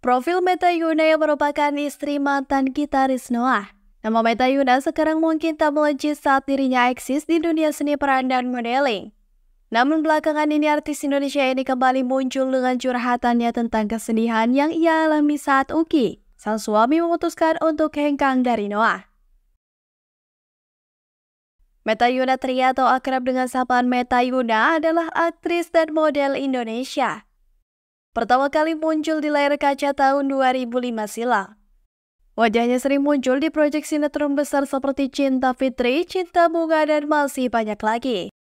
Profil Meta Yuna yang merupakan istri mantan gitaris Noah. Nama Meta Yuna sekarang mungkin tak melejit saat dirinya eksis di dunia seni peran dan modeling. Namun belakangan ini artis Indonesia ini kembali muncul dengan curhatannya tentang kesedihan yang ia alami saat Uki, sang suami memutuskan untuk hengkang dari Noah. Meta Yuna Triato akrab dengan sapaan Meta Yuna adalah aktris dan model Indonesia pertama kali muncul di layar kaca tahun 2005 silam. Wajahnya sering muncul di proyek sinetron besar seperti Cinta Fitri, Cinta Bunga, dan masih banyak lagi.